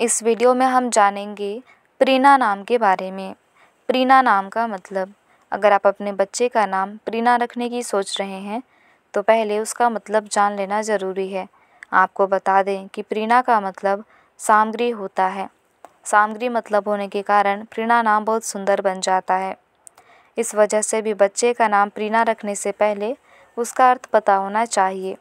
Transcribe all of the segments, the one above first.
इस वीडियो में हम जानेंगे प्रीना नाम के बारे में प्रीना नाम का मतलब अगर आप अपने बच्चे का नाम प्रीना रखने की सोच रहे हैं तो पहले उसका मतलब जान लेना ज़रूरी है आपको बता दें कि प्रीना का मतलब सामग्री होता है सामग्री मतलब होने के कारण प्रीना नाम बहुत सुंदर बन जाता है इस वजह से भी बच्चे का नाम प्रीना रखने से पहले उसका अर्थ पता होना चाहिए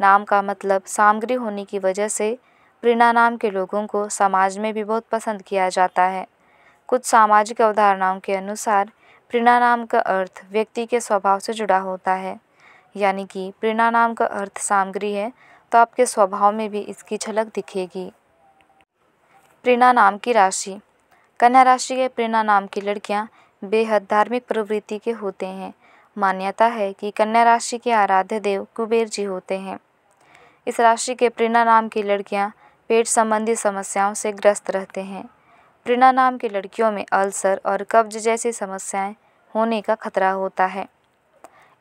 नाम का मतलब सामग्री होने की वजह से प्रीणा नाम के लोगों को समाज में भी बहुत पसंद किया जाता है कुछ सामाजिक अवधारणाओं के अनुसार प्रीणा नाम का अर्थ व्यक्ति के स्वभाव से जुड़ा होता है यानी कि प्रीणा नाम का अर्थ सामग्री है तो आपके स्वभाव में भी इसकी झलक दिखेगी प्रीणा नाम की राशि कन्या राशि के प्रीणा नाम की लड़कियां बेहद धार्मिक प्रवृत्ति के होते हैं मान्यता है कि कन्या राशि के आराध्य देव कुबेर जी होते हैं इस राशि के प्रेरणा नाम की लड़कियां पेट संबंधी समस्याओं से ग्रस्त रहते हैं प्रेरणा नाम की लड़कियों में अल्सर और कब्ज़ जैसी समस्याएं होने का खतरा होता है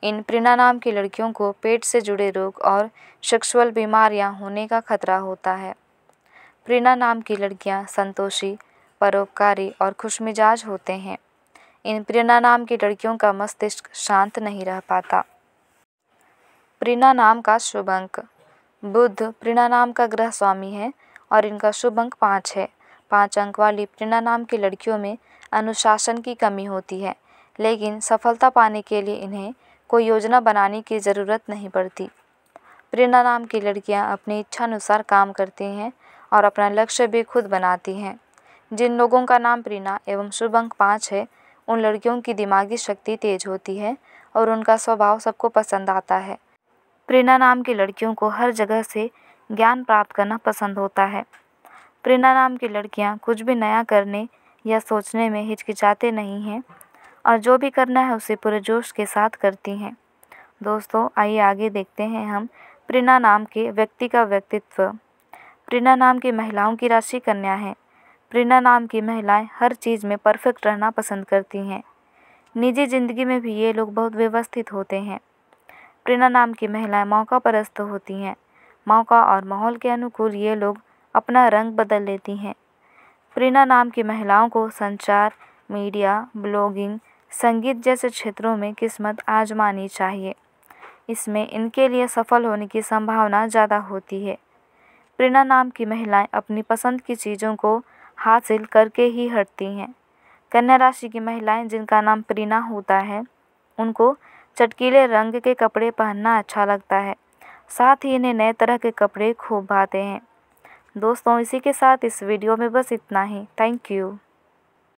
इन प्रेरणा नाम की लड़कियों को पेट से जुड़े रोग और सेक्सुअल बीमारियां होने का खतरा होता है प्रेरणा नाम की लड़कियां संतोषी परोपकारी और खुशमिजाज होते हैं इन प्रेरणा नाम की लड़कियों का मस्तिष्क शांत नहीं रह पाता प्रेरणा नाम का शुभ अंक बुध प्रीणा नाम का ग्रह स्वामी है और इनका शुभ अंक पाँच है पाँच अंक वाली प्रीणा नाम की लड़कियों में अनुशासन की कमी होती है लेकिन सफलता पाने के लिए इन्हें कोई योजना बनाने की ज़रूरत नहीं पड़ती प्रेरणा नाम की लड़कियां अपनी इच्छा अनुसार काम करती हैं और अपना लक्ष्य भी खुद बनाती हैं जिन लोगों का नाम प्रीणा एवं शुभ अंक पाँच है उन लड़कियों की दिमागी शक्ति तेज होती है और उनका स्वभाव सबको पसंद आता है प्रेरणा नाम की लड़कियों को हर जगह से ज्ञान प्राप्त करना पसंद होता है प्रेरणा नाम की लड़कियाँ कुछ भी नया करने या सोचने में हिचकिचाते नहीं हैं और जो भी करना है उसे पूरे जोश के साथ करती हैं दोस्तों आइए आगे देखते हैं हम प्रेरणा नाम के व्यक्ति का व्यक्तित्व प्रेरणा नाम की महिलाओं की राशि कन्या है प्रेरणा नाम की महिलाएं हर चीज़ में परफेक्ट रहना पसंद करती हैं निजी ज़िंदगी में भी ये लोग बहुत व्यवस्थित होते हैं प्रेरणा नाम की महिलाएं मौका परस्त होती हैं मौका और माहौल के अनुकूल ये लोग अपना रंग बदल लेती हैं प्रेरणा नाम की महिलाओं को संचार मीडिया ब्लॉगिंग संगीत जैसे क्षेत्रों में किस्मत आजमानी चाहिए इसमें इनके लिए सफल होने की संभावना ज़्यादा होती है प्रेरणा नाम की महिलाएं अपनी पसंद की चीज़ों को हासिल करके ही हटती हैं कन्या राशि की महिलाएं जिनका नाम प्रीना होता है उनको चटकीले रंग के कपड़े पहनना अच्छा लगता है साथ ही इन्हें नए तरह के कपड़े खूब भाते हैं दोस्तों इसी के साथ इस वीडियो में बस इतना ही थैंक यू